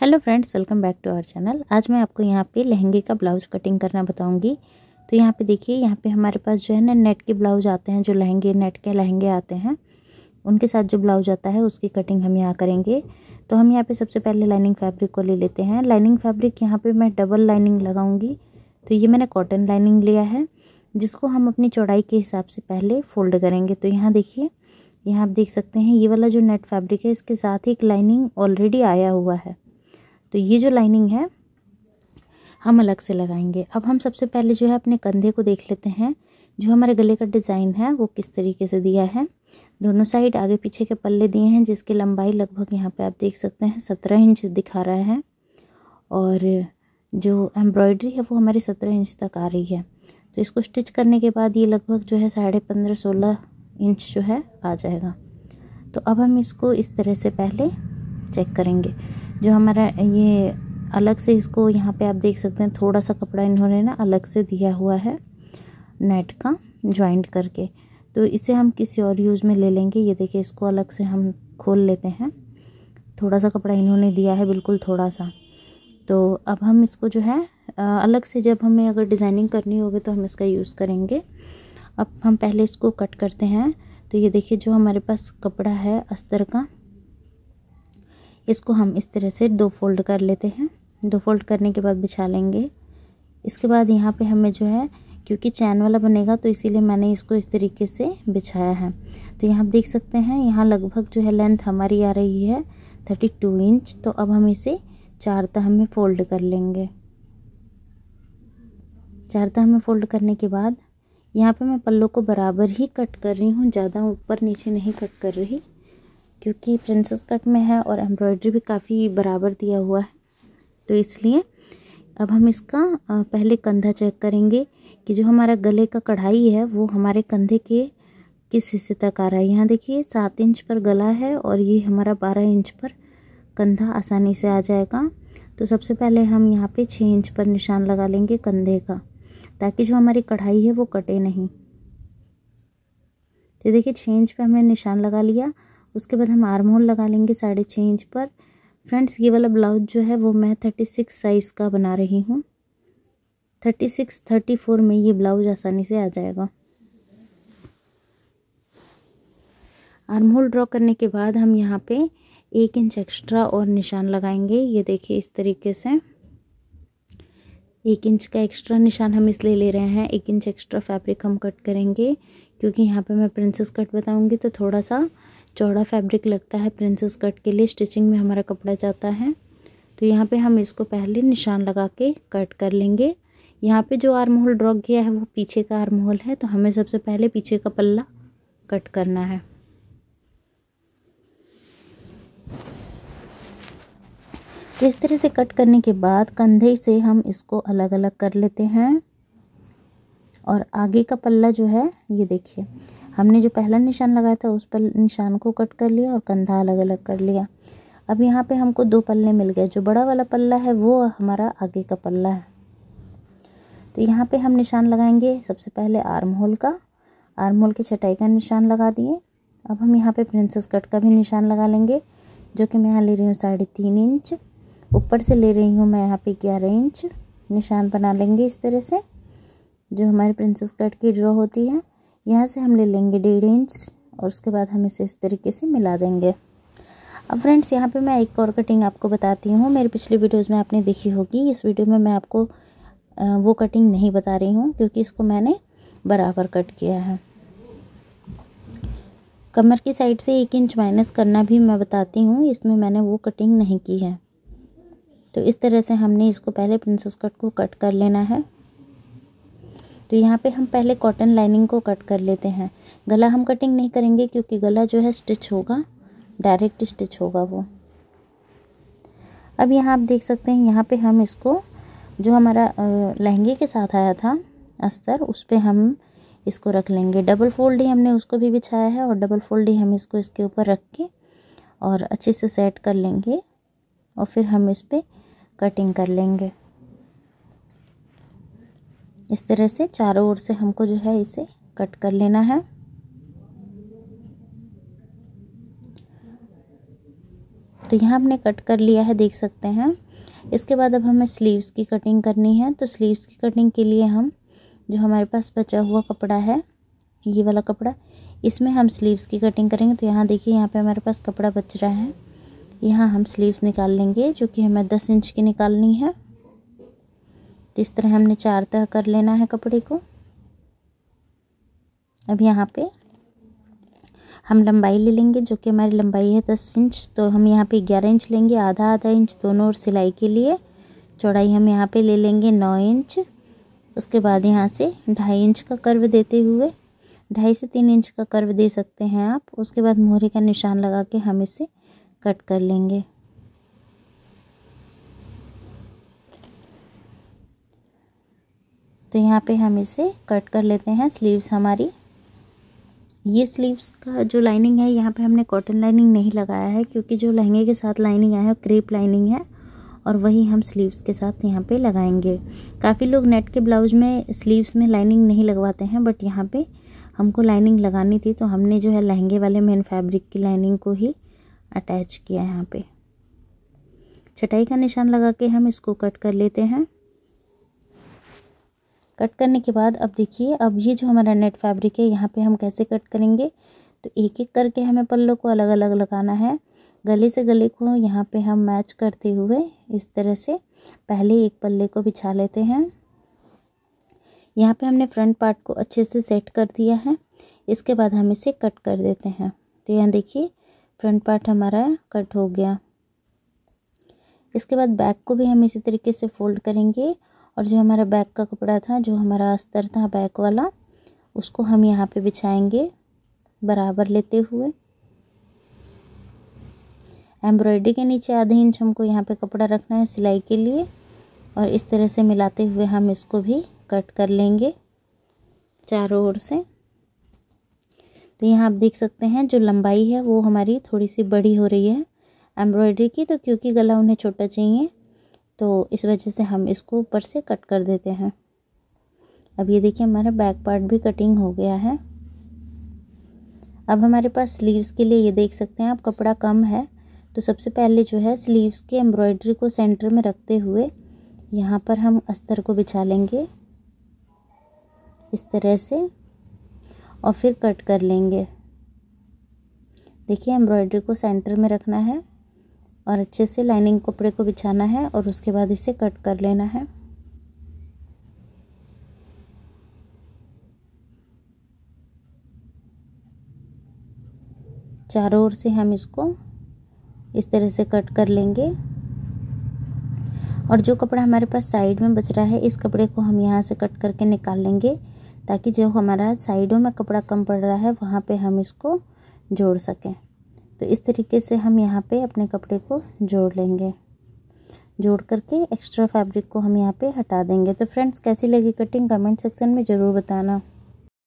hello friends welcome back to our channel आज मैं आपको यहाँ पे लहंगे का ब्लाउज़ कटिंग करना बताऊँगी तो यहाँ पे देखिए यहाँ पे हमारे पास जो है ना नेट के ब्लाउज आते हैं जो लहंगे नेट के लहंगे आते हैं उनके साथ जो ब्लाउज आता है उसकी कटिंग हम यहाँ करेंगे तो हम यहाँ पे सबसे पहले लाइनिंग फैब्रिक को ले लेते हैं लाइनिंग फैब्रिक यहाँ पर मैं डबल लाइनिंग लगाऊँगी तो ये मैंने कॉटन लाइनिंग लिया है जिसको हम अपनी चौड़ाई के हिसाब से पहले फोल्ड करेंगे तो यहाँ देखिए यहाँ आप देख सकते हैं ये वाला जो नेट फैब्रिक है इसके साथ ही एक लाइनिंग ऑलरेडी आया हुआ है तो ये जो लाइनिंग है हम अलग से लगाएंगे अब हम सबसे पहले जो है अपने कंधे को देख लेते हैं जो हमारे गले का डिज़ाइन है वो किस तरीके से दिया है दोनों साइड आगे पीछे के पल्ले दिए हैं जिसकी लंबाई लगभग यहाँ पे आप देख सकते हैं सत्रह इंच दिखा रहा है और जो एम्ब्रॉयडरी है वो हमारी सत्रह इंच तक आ रही है तो इसको स्टिच करने के बाद ये लगभग जो है साढ़े पंद्रह सोलह इंच जो है आ जाएगा तो अब हम इसको इस तरह से पहले चेक करेंगे जो हमारा ये अलग से इसको यहाँ पे आप देख सकते हैं थोड़ा सा कपड़ा इन्होंने ना अलग से दिया हुआ है नेट का ज्वाइंट करके तो इसे हम किसी और यूज़ में ले लेंगे ये देखिए इसको अलग से हम खोल लेते हैं थोड़ा सा कपड़ा इन्होंने दिया है बिल्कुल थोड़ा सा तो अब हम इसको जो है अलग से जब हमें अगर डिज़ाइनिंग करनी होगी तो हम इसका यूज़ करेंगे अब हम पहले इसको कट करते हैं तो ये देखिए जो हमारे पास कपड़ा है अस्तर का इसको हम इस तरह से दो फोल्ड कर लेते हैं दो फोल्ड करने के बाद बिछा लेंगे इसके बाद यहाँ पे हमें जो है क्योंकि चैन वाला बनेगा तो इसीलिए मैंने इसको इस तरीके से बिछाया है तो यहाँ देख सकते हैं यहाँ लगभग जो है लेंथ हमारी आ रही है थर्टी टू इंच तो अब हम इसे चार तह में फ़ोल्ड कर लेंगे चार तह में फ़ोल्ड करने के बाद यहाँ पे मैं पल्लों को बराबर ही कट कर रही हूँ ज़्यादा ऊपर नीचे नहीं कट कर रही क्योंकि प्रिंसेस कट में है और एम्ब्रॉयडरी भी काफ़ी बराबर दिया हुआ है तो इसलिए अब हम इसका पहले कंधा चेक करेंगे कि जो हमारा गले का कढ़ाई है वो हमारे कंधे के किस हिस्से तक आ रहा है यहाँ देखिए सात इंच पर गला है और ये हमारा बारह इंच पर कंधा आसानी से आ जाएगा तो सबसे पहले हम यहाँ पे छः इंच पर निशान लगा लेंगे कंधे का ताकि जो हमारी कढ़ाई है वो कटे नहीं तो देखिए छः इंच पर हमने निशान लगा लिया उसके बाद हम आर्म होल लगा लेंगे साढ़े छः इंच पर फ्रेंड्स ये वाला ब्लाउज जो है वो मैं थर्टी सिक्स साइज़ का बना रही हूँ थर्टी सिक्स थर्टी फोर में ये ब्लाउज आसानी से आ जाएगा आर्म होल ड्रॉ करने के बाद हम यहाँ पे एक इंच एक्स्ट्रा और निशान लगाएंगे ये देखिए इस तरीके से एक इंच का एक्स्ट्रा निशान हम इसलिए ले रहे हैं एक इंच एक्स्ट्रा फैब्रिक हम कट करेंगे क्योंकि यहाँ पे मैं प्रिंसेस कट बताऊँगी तो थोड़ा सा चौड़ा फैब्रिक लगता है प्रिंसेस कट के लिए स्टिचिंग में हमारा कपड़ा जाता है तो यहाँ पे हम इसको पहले निशान लगा के कट कर लेंगे यहाँ पे जो आर्म होल ड्रॉ किया है वो पीछे का आर्म होल है तो हमें सबसे पहले पीछे का पल्ला कट करना है तो इस तरह से कट करने के बाद कंधे से हम इसको अलग अलग कर लेते हैं और आगे का पल्ला जो है ये देखिए हमने जो पहला निशान लगाया था उस पर निशान को कट कर लिया और कंधा अलग अलग कर लिया अब यहाँ पे हमको दो पल्ले मिल गए जो बड़ा वाला पल्ला है वो हमारा आगे का पल्ला है तो यहाँ पे हम निशान लगाएंगे सबसे पहले आर्म होल का आर्म होल की छटाई का निशान लगा दिए अब हम यहाँ पे प्रिंसेस कट का भी निशान लगा लेंगे जो कि मैं यहाँ ले रही हूँ साढ़े तीन इंच ऊपर से ले रही हूँ मैं यहाँ पे ग्यारह इंच निशान बना लेंगे इस तरह से जो हमारे प्रिंसेस कट की ड्रॉ होती है यहाँ से हम ले लेंगे डेढ़ इंच और उसके बाद हम इसे इस तरीके से मिला देंगे अब फ्रेंड्स यहाँ पे मैं एक और कटिंग आपको बताती हूँ मेरे पिछले वीडियोज़ में आपने देखी होगी इस वीडियो में मैं आपको वो कटिंग नहीं बता रही हूँ क्योंकि इसको मैंने बराबर कट किया है कमर की साइड से एक इंच माइनस करना भी मैं बताती हूँ इसमें मैंने वो कटिंग नहीं की है तो इस तरह से हमने इसको पहले प्रिंसेस कट को कट कर लेना है तो यहाँ पे हम पहले कॉटन लाइनिंग को कट कर लेते हैं गला हम कटिंग नहीं करेंगे क्योंकि गला जो है स्टिच होगा डायरेक्ट स्टिच होगा वो अब यहाँ आप देख सकते हैं यहाँ पे हम इसको जो हमारा लहंगे के साथ आया था अस्तर उस पर हम इसको रख लेंगे डबल फोल्ड ही हमने उसको भी बिछाया है और डबल फोल्ड ही हम इसको इसके ऊपर रख के और अच्छे से सेट कर लेंगे और फिर हम इस पर कटिंग कर लेंगे इस तरह से चारों ओर से हमको जो है इसे कट कर लेना है तो यहाँ हमने कट कर लिया है देख सकते हैं इसके बाद अब हमें स्लीव्स की कटिंग करनी है तो स्लीव्स की कटिंग के लिए हम जो हमारे पास बचा हुआ कपड़ा है ये वाला कपड़ा इसमें हम स्लीव्स की कटिंग करेंगे तो यहाँ देखिए यहाँ पे हमारे पास कपड़ा बच रहा है यहाँ हम स्लीव्स निकाल लेंगे जो कि हमें दस इंच की निकालनी है इस तरह हमने चार तह कर लेना है कपड़े को अब यहाँ पे हम लंबाई ले लेंगे जो कि हमारी लंबाई है दस इंच तो हम यहाँ पे ग्यारह इंच लेंगे आधा आधा इंच दोनों और सिलाई के लिए चौड़ाई हम यहाँ पे ले लेंगे नौ इंच उसके बाद यहाँ से ढाई इंच का कर्व देते हुए ढाई से तीन इंच का कर्व दे सकते हैं आप उसके बाद मोहरे का निशान लगा के हम इसे कट कर लेंगे तो यहाँ पे हम इसे कट कर लेते हैं स्लीव्स हमारी ये स्लीव्स का जो लाइनिंग है यहाँ पे हमने कॉटन लाइनिंग नहीं लगाया है क्योंकि जो लहंगे के साथ लाइनिंग आया है क्रेप लाइनिंग है और वही हम स्लीव्स के साथ यहाँ पे लगाएंगे काफ़ी लोग नेट के ब्लाउज में स्लीव्स में लाइनिंग नहीं लगवाते हैं बट यहाँ पे हमको लाइनिंग लगानी थी तो हमने जो है लहंगे वाले मेन फैब्रिक की लाइनिंग को ही अटैच किया यहाँ पर छटाई का निशान लगा के हम इसको कट कर लेते हैं कट करने के बाद अब देखिए अब ये जो हमारा नेट फैब्रिक है यहाँ पे हम कैसे कट करेंगे तो एक एक करके हमें पल्लों को अलग अलग लगाना है गले से गले को यहाँ पे हम मैच करते हुए इस तरह से पहले एक पल्ले को बिछा लेते हैं यहाँ पे हमने फ्रंट पार्ट को अच्छे से सेट कर दिया है इसके बाद हम इसे कट कर देते हैं तो यहाँ देखिए फ्रंट पार्ट हमारा कट हो गया इसके बाद बैक को भी हम इसी तरीके से फोल्ड करेंगे और जो हमारा बैक का कपड़ा था जो हमारा अस्तर था बैक वाला उसको हम यहाँ पे बिछाएंगे बराबर लेते हुए एम्ब्रॉयडरी के नीचे आधे इंच हमको यहाँ पे कपड़ा रखना है सिलाई के लिए और इस तरह से मिलाते हुए हम इसको भी कट कर लेंगे चारों ओर से तो यहाँ आप देख सकते हैं जो लंबाई है वो हमारी थोड़ी सी बड़ी हो रही है एम्ब्रॉयडरी की तो क्योंकि गला उन्हें छोटा चाहिए तो इस वजह से हम इसको ऊपर से कट कर देते हैं अब ये देखिए हमारा बैक पार्ट भी कटिंग हो गया है अब हमारे पास स्लीव्स के लिए ये देख सकते हैं आप कपड़ा कम है तो सबसे पहले जो है स्लीव्स के एम्ब्रॉयडरी को सेंटर में रखते हुए यहाँ पर हम अस्तर को बिछा लेंगे इस तरह से और फिर कट कर लेंगे देखिए एम्ब्रॉयडरी को सेंटर में रखना है और अच्छे से लाइनिंग कपड़े को बिछाना है और उसके बाद इसे कट कर लेना है चारों ओर से हम इसको इस तरह से कट कर लेंगे और जो कपड़ा हमारे पास साइड में बच रहा है इस कपड़े को हम यहाँ से कट करके निकाल लेंगे ताकि जो हमारा साइडों में कपड़ा कम पड़ रहा है वहाँ पे हम इसको जोड़ सकें तो इस तरीके से हम यहाँ पे अपने कपड़े को जोड़ लेंगे जोड़ करके एक्स्ट्रा फैब्रिक को हम यहाँ पे हटा देंगे तो फ्रेंड्स कैसी लगी कटिंग कमेंट सेक्शन में ज़रूर बताना